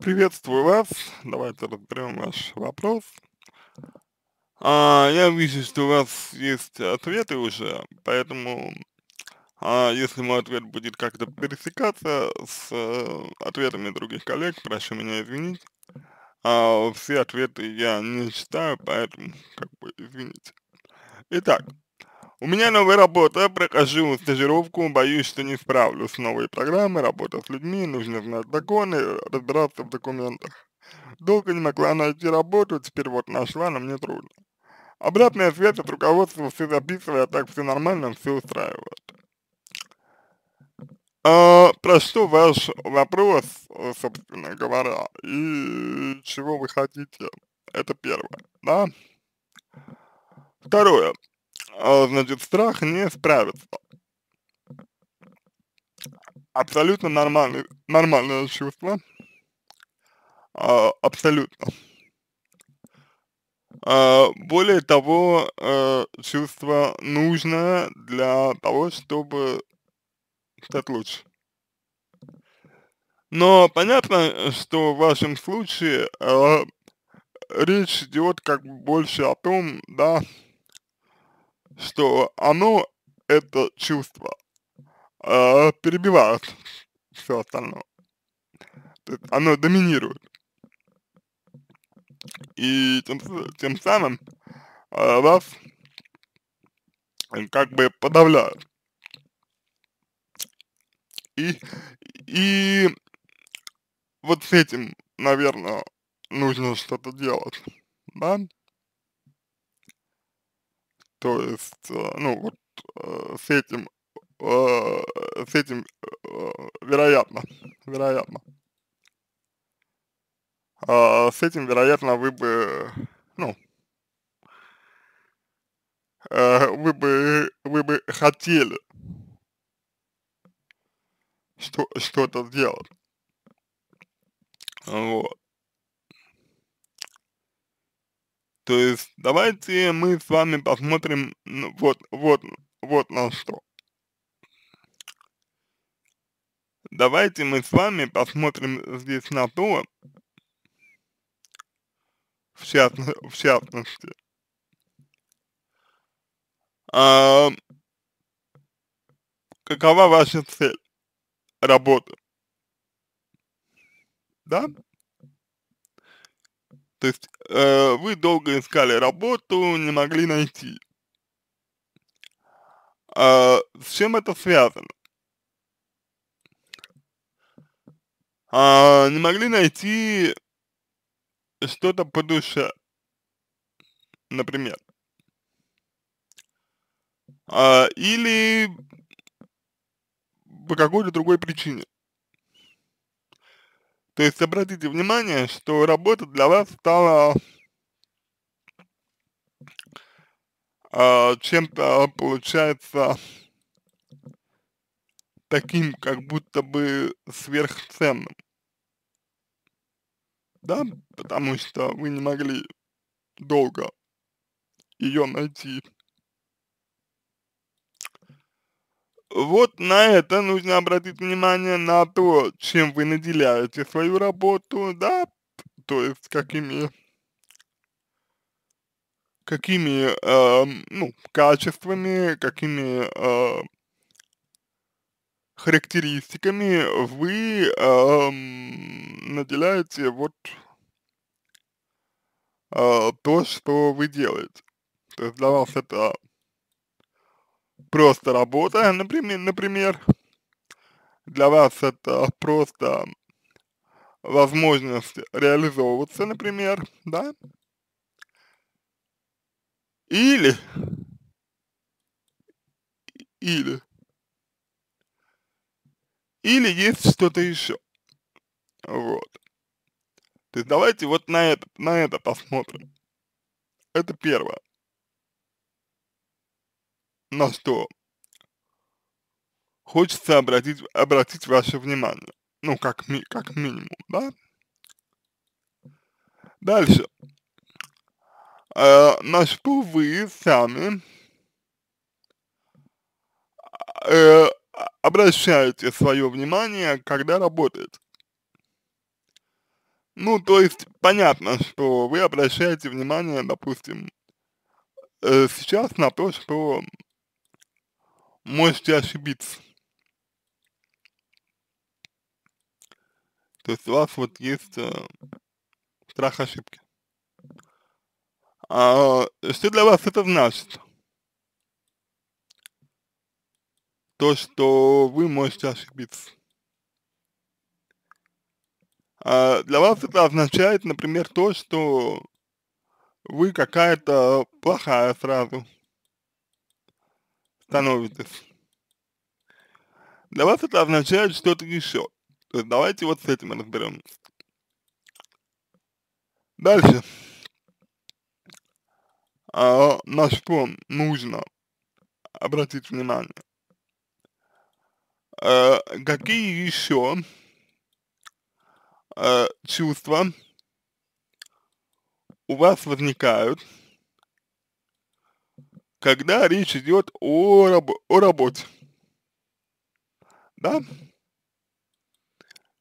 Приветствую вас. Давайте разберем ваш вопрос. А, я вижу, что у вас есть ответы уже, поэтому а, если мой ответ будет как-то пересекаться с э, ответами других коллег, прошу меня извинить. А, все ответы я не читаю, поэтому как бы извините. Итак, у меня новая работа, прохожу стажировку, боюсь, что не справлюсь с новой программой, работа с людьми, нужно знать законы, разбираться в документах. Долго не могла найти работу, теперь вот нашла, но мне трудно. Обратная связь от руководства все записывая, а так все нормально, все устраивает. А, про что ваш вопрос, собственно говоря, и чего вы хотите? Это первое, да? Второе. А, значит, страх не справится. Абсолютно нормальный, нормальное чувство. А, абсолютно. А, более того, э, чувство нужно для того, чтобы стать лучше. Но понятно, что в вашем случае э, речь идет как бы больше о том, да, что оно, это чувство, э, а, перебивает все остальное. То есть оно доминирует. И тем, тем самым э, вас как бы подавляют. И, и вот с этим, наверное, нужно что-то делать, да? То есть, э, ну, вот э, с этим, э, с этим вероятно, вероятно. А, с этим, вероятно, вы бы, ну, вы бы, вы бы хотели что, что-то сделать. Вот. То есть давайте мы с вами посмотрим ну, вот, вот, вот на что. Давайте мы с вами посмотрим здесь на то, в, частно, в частности, а, какова ваша цель работы. Да? То есть э, вы долго искали работу, не могли найти. Э, с чем это связано? Э, не могли найти что-то по душе, например. Э, или по какой-то другой причине. То есть обратите внимание, что работа для вас стала э, чем-то, а, получается, таким, как будто бы сверхценным. Да, потому что вы не могли долго ее найти. Вот на это нужно обратить внимание на то, чем вы наделяете свою работу, да, то есть какими какими, э, ну, качествами, какими э, характеристиками вы э, наделяете вот э, то, что вы делаете. То есть для вас это просто работа, э, например, например, для вас это просто возможность реализовываться, например, да, или, или, или есть что-то еще, вот. То есть давайте вот на это, на это посмотрим. Это первое на что хочется обратить, обратить ваше внимание. Ну, как, ми, как минимум, да? Дальше. Э, на что вы сами э, обращаете свое внимание, когда работает Ну, то есть, понятно, что вы обращаете внимание, допустим, э, сейчас на то, что можете ошибиться. То есть у вас вот есть э, страх ошибки. А, э, что для вас это значит? То, что вы можете ошибиться. А для вас это означает, например, то, что вы какая-то плохая сразу становитесь. Для вас это означает что-то еще. То есть давайте вот с этим разберемся. Дальше. А, на что нужно обратить внимание? А, какие еще а, э, чувства у вас возникают, когда речь идет о, раб о работе. Да?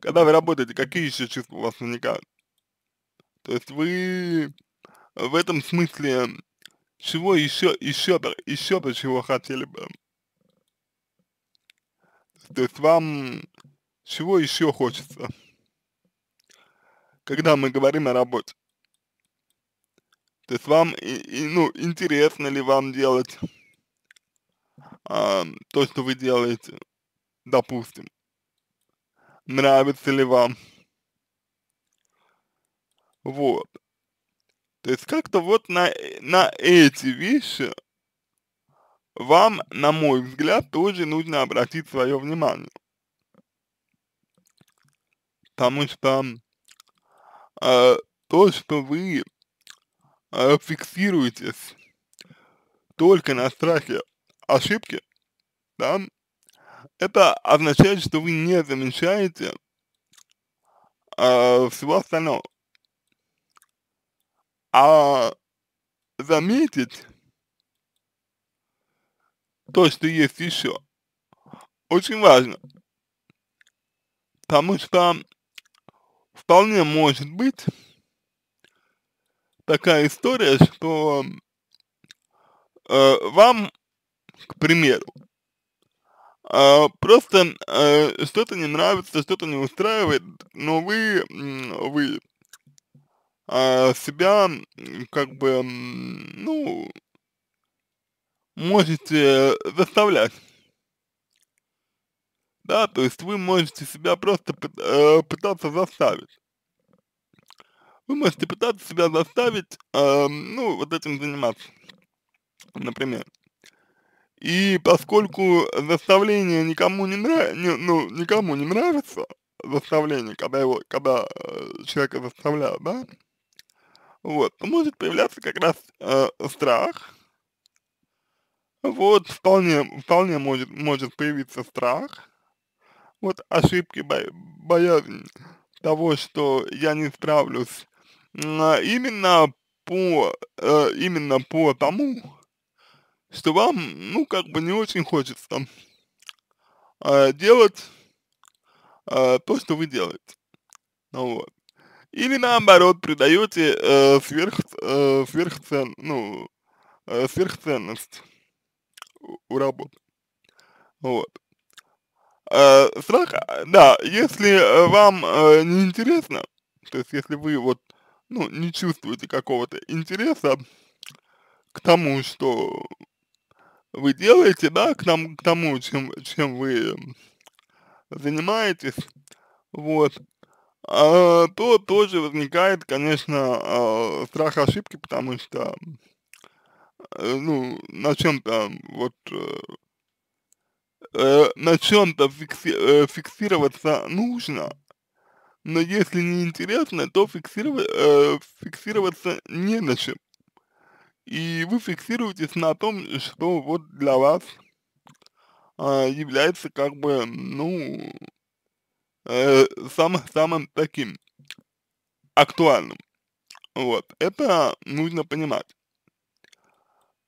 Когда вы работаете, какие еще чувства у вас возникают? То есть вы в этом смысле чего еще, еще, еще бы чего хотели бы? То есть вам чего еще хочется? Когда мы говорим о работе. То есть вам, и, и, ну, интересно ли вам делать а, то, что вы делаете, допустим. Нравится ли вам. Вот. То есть как-то вот на, на эти вещи вам, на мой взгляд, тоже нужно обратить свое внимание. Потому что э, то, что вы э, а, фиксируетесь только на страхе ошибки, да, это означает, что вы не замечаете э, всего остального. А заметить то, что есть еще, очень важно. Потому что вполне может быть, такая история, что э, вам, к примеру, э, просто э, что-то не нравится, что-то не устраивает, но вы, вы э, себя как бы, ну, можете заставлять. Да, то есть вы можете себя просто э, пытаться заставить вы ну, можете пытаться себя заставить, э, ну, вот этим заниматься, например. И поскольку заставление никому не, нра... ну, никому не нравится, заставление, когда его, когда э, человека заставляют, да, вот, может появляться как раз э, страх, вот, вполне, вполне может, может появиться страх, вот, ошибки, боязнь того, что я не справлюсь а, именно по, э, именно по тому, что вам, ну, как бы не очень хочется а, делать а, то, что вы делаете. Ну, вот. Или наоборот, придаете э, сверх, э, сверхцен, ну, сверхценность у, у работы. Вот. страх, да, если вам э, не интересно, то есть если вы вот ну, не чувствуете какого-то интереса к тому, что вы делаете, да, к, нам, к тому, чем, чем вы занимаетесь, вот, а, то тоже возникает, конечно, а, страх ошибки, потому что, э, ну, на чем-то, вот, э, э, на чем-то фикси, фиксироваться нужно, но если не интересно, то фиксировать, э, фиксироваться не на чем. И вы фиксируетесь на том, что вот для вас э, является как бы, ну, э, самым-самым таким актуальным. Вот, это нужно понимать.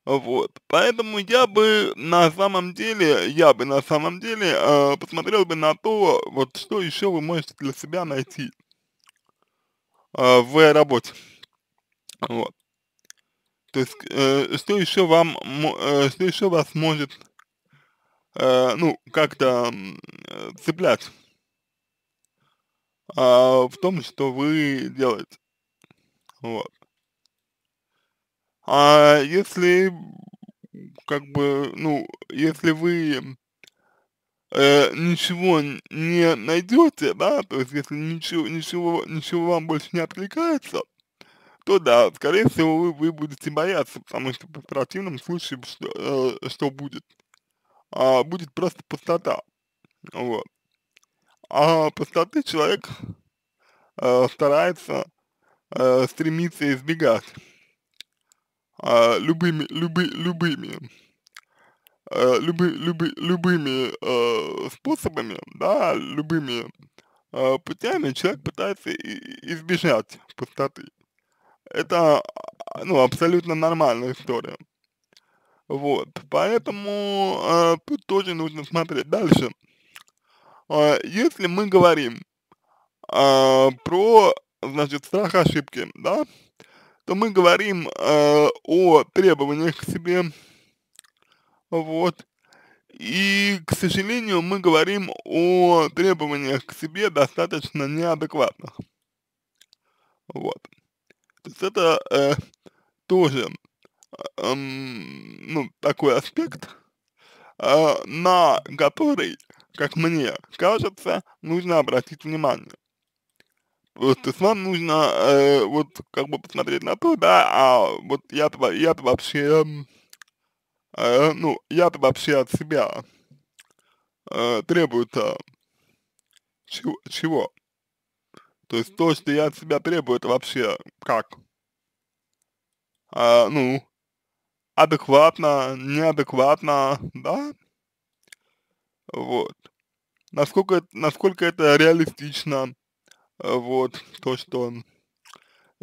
Вот, поэтому я бы на самом деле, я бы на самом деле э, посмотрел бы на то, вот что еще вы можете для себя найти э, в работе. Вот. То есть, э, что еще вам, э, что еще вас может, э, ну, как-то э, цеплять э, в том, что вы делаете. Вот. А если, как бы, ну, если вы э, ничего не найдете, да, то есть если ничего, ничего, ничего вам больше не отвлекается то да, скорее всего, вы, вы будете бояться, потому что в противном случае что, э, что будет? А, будет просто пустота. Вот. А пустоты человек э, старается э, стремиться избегать э, любыми, любы, любыми, э, любы, любы, любыми э, способами, да, любыми э, путями человек пытается избежать пустоты. Это, а, ну, абсолютно нормальная история. Вот, поэтому э, тут тоже нужно смотреть дальше. Э, если мы говорим э, про, значит, страх ошибки, да, то мы говорим э, о требованиях к себе, вот, и, к сожалению, мы говорим о требованиях к себе достаточно неадекватных, вот. То есть это э, тоже, э, э, ну, такой аспект, э, на который, как мне кажется, нужно обратить внимание. Вот, э, то есть вам нужно э, вот как бы посмотреть на то, да, а вот я-то я вообще, эм, э, ну, я-то вообще от себя э, требуется чего, чего? То есть то, что я от себя требую, это вообще как? А, ну, адекватно, неадекватно, да? Вот. Насколько, насколько это реалистично, Э, вот, то, что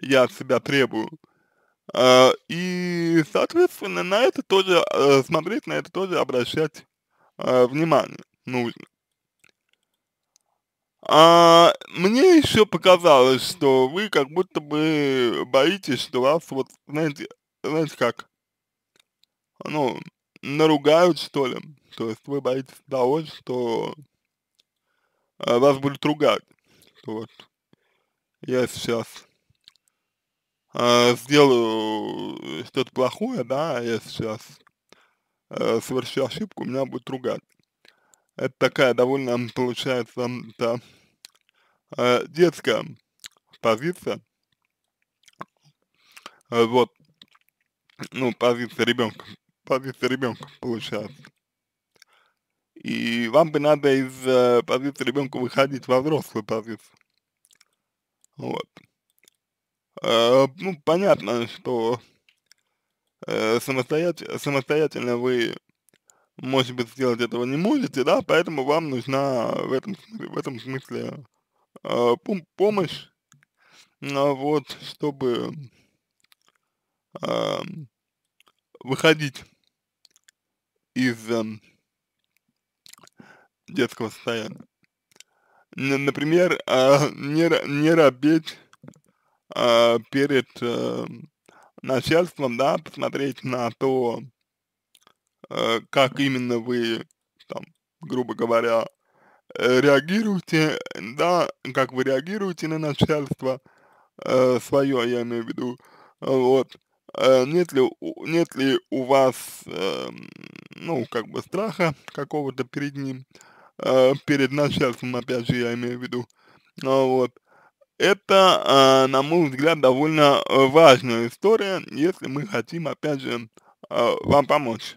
я от себя требую. Э, и, соответственно, на это тоже, э, смотреть на это тоже обращать э, внимание нужно. А, мне еще показалось, что вы как будто бы боитесь, что вас вот, знаете, знаете как, ну, наругают, что ли. То есть вы боитесь того, что э, вас будут ругать вот я сейчас э, сделаю что-то плохое, да, я сейчас э, совершу ошибку, меня будет ругать. Это такая довольно, получается, да, э, детская позиция, э, вот, ну, позиция ребенка, позиция ребенка, получается. И вам бы надо из э, позиции ребенка выходить во взрослую позицию. Вот. Э, ну, понятно, что э, самостоятельно, самостоятельно вы, может быть, сделать этого не можете, да, поэтому вам нужна в этом, в этом смысле э, помощь, ну, вот, чтобы э, выходить из э, детского состояния. Например, а, не, не робеть а, перед э, начальством, да, посмотреть на то, э, как именно вы, там, грубо говоря, э, реагируете, да, как вы реагируете на начальство э, свое, я имею в виду, вот, э, нет ли, нет ли у вас, э, ну, как бы страха какого-то перед ним, э, э, перед начальством, опять же, я имею в виду. Ну, вот. Это, э, на мой взгляд, довольно э, важная история, если мы хотим, опять же, э, вам помочь.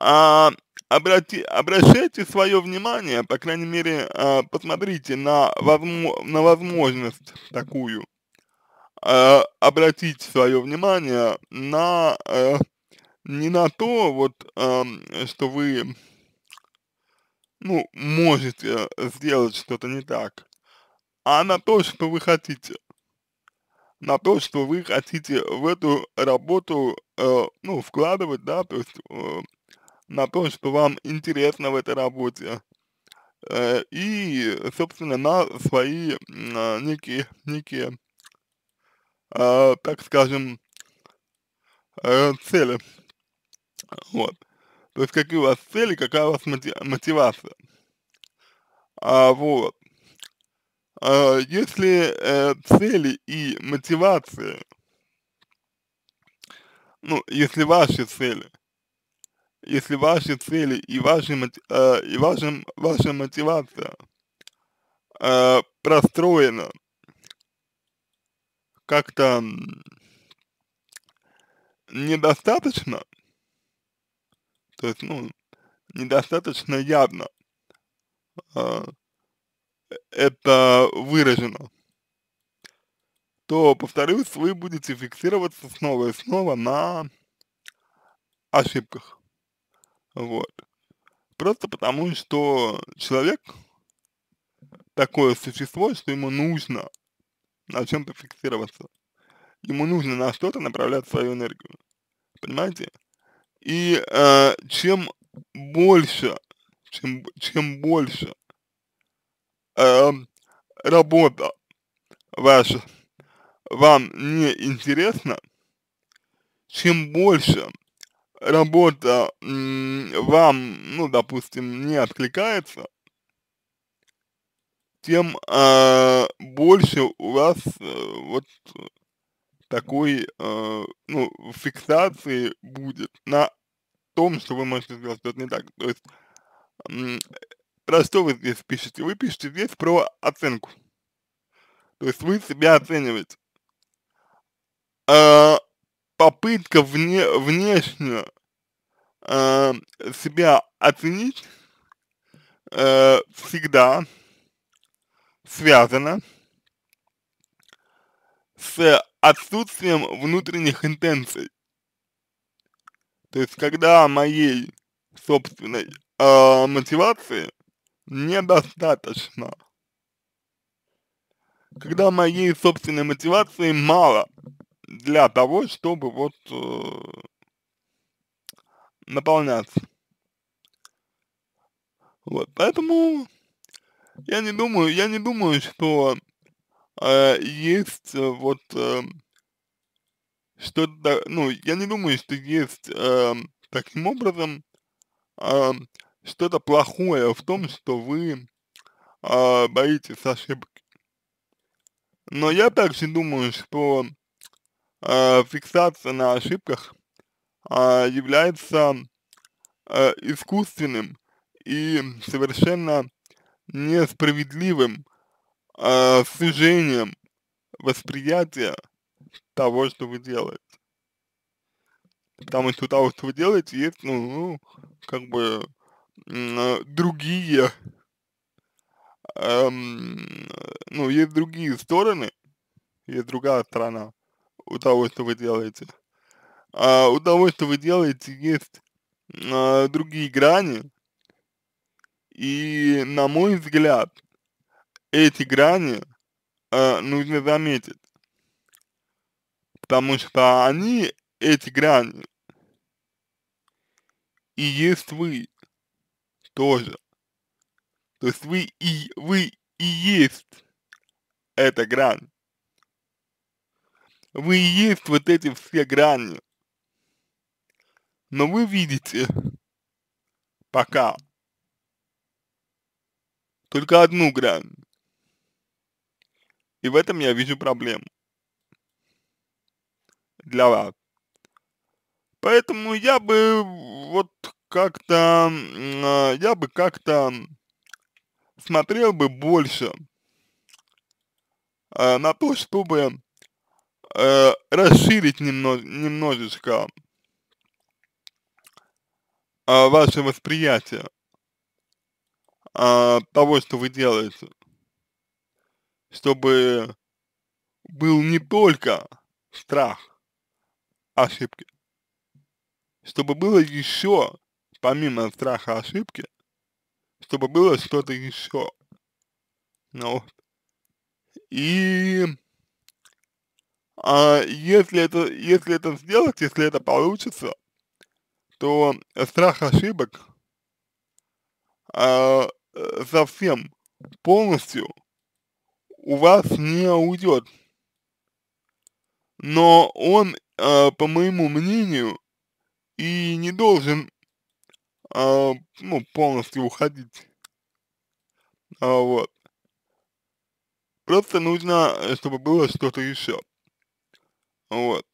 А, обрати, обращайте свое внимание, по крайней мере, э, посмотрите на, возмо, на возможность такую, э, обратить свое внимание на, э, не на то, вот, э, что вы ну, можете э, сделать что-то не так, а на то, что вы хотите. На то, что вы хотите в эту работу, э, ну, вкладывать, да, то есть э, на то, что вам интересно в этой работе. Э, и, собственно, на свои э, некие, некие, э, так скажем, э, цели. Вот. То есть какие у вас цели, какая у вас мотивация. А, вот. А, если э, цели и мотивация ну, если ваши цели, если ваши цели и, ваши, э, и ваша, ваша мотивация э, простроена как-то недостаточно, то есть, ну, недостаточно явно э, это выражено, то, повторюсь, вы будете фиксироваться снова и снова на ошибках. Вот. Просто потому, что человек такое существо, что ему нужно на чем-то фиксироваться. Ему нужно на что-то направлять свою энергию. Понимаете? И э, чем больше, чем, чем больше э, работа ваша вам не интересна, чем больше работа вам, ну, допустим, не откликается, тем э, больше у вас э, вот такой, э, ну, фиксации будет на том, что вы можете сделать что-то не так. То есть, про что вы здесь пишете? Вы пишете здесь про оценку. То есть вы себя оцениваете. А, попытка вне, внешне а, себя оценить а, всегда связана с отсутствием внутренних интенций. То есть, когда моей собственной э, мотивации недостаточно. Когда моей собственной мотивации мало для того, чтобы вот э, наполняться. Вот, поэтому я не думаю, я не думаю, что э, есть э, вот э, что да, ну, я не думаю, что есть э, таким образом э, что-то плохое в том, что вы э, боитесь ошибок. Но я также думаю, что э, фиксация на ошибках э, является э, искусственным и совершенно несправедливым э, сужением восприятия того, что вы делаете. Потому что у того, что вы делаете, есть, ну, ну как бы другие, эм, ну, есть другие стороны, есть другая сторона у того, что вы делаете. А у того, что вы делаете, есть э, другие грани, и, на мой взгляд, эти грани э, нужно заметить потому что они, эти грани, и есть вы тоже. То есть вы и, вы и есть эта грань. Вы и есть вот эти все грани. Но вы видите пока только одну грань. И в этом я вижу проблему для вас. Поэтому я бы вот как-то, а, я бы как-то смотрел бы больше э, на то, чтобы э, расширить немно, немножечко э, ваше восприятие того, что вы делаете, чтобы был не только страх, ошибки. Чтобы было еще, помимо страха ошибки, чтобы было что-то еще. Ну, и а, если это, если это сделать, если это получится, то страх ошибок а, э, совсем полностью у вас не уйдет но он, э, по моему мнению, и не должен, э, ну, полностью уходить. А, вот. Просто нужно, э, чтобы было что-то еще. Вот.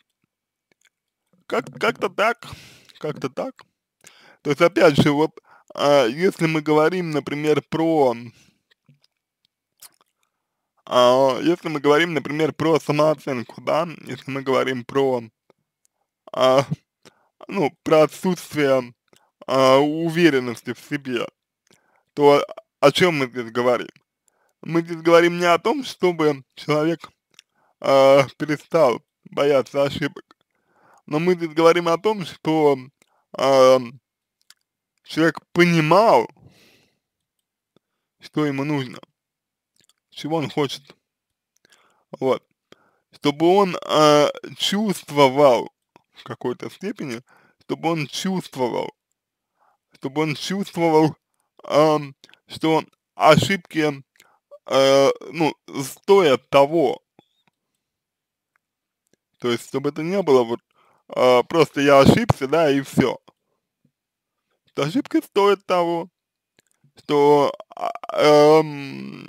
Как, как-то так, как-то так. То есть, опять же, вот, э, если мы говорим, например, про а, если мы говорим, например, про самооценку, да, если мы говорим про, а, ну, про отсутствие а, уверенности в себе, то о чем мы здесь говорим? Мы здесь говорим не о том, чтобы человек а, перестал бояться ошибок, но мы здесь говорим о том, что а, человек понимал, что ему нужно чего он хочет. Вот. Чтобы он э, чувствовал в какой-то степени, чтобы он чувствовал, чтобы он чувствовал, э, что ошибки, э, ну, стоят того. То есть, чтобы это не было вот э, просто я ошибся, да, и все. Ошибки стоят того, что э, э,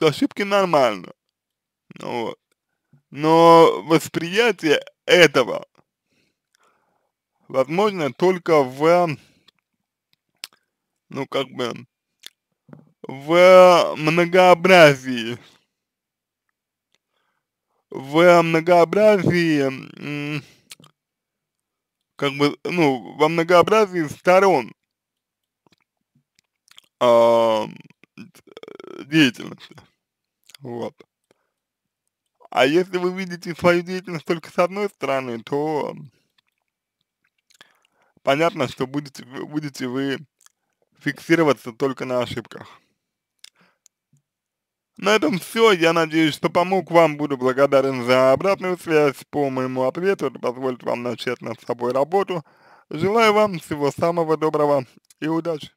что ошибки нормально. Ну, вот. Но восприятие этого возможно только в, ну как бы, в многообразии, в многообразии, как бы, ну, во многообразии сторон а, э, деятельности. Вот. А если вы видите свою деятельность только с одной стороны, то понятно, что будете, будете вы фиксироваться только на ошибках. На этом все. Я надеюсь, что помог вам. Буду благодарен за обратную связь по моему ответу. Это позволит вам начать над собой работу. Желаю вам всего самого доброго и удачи.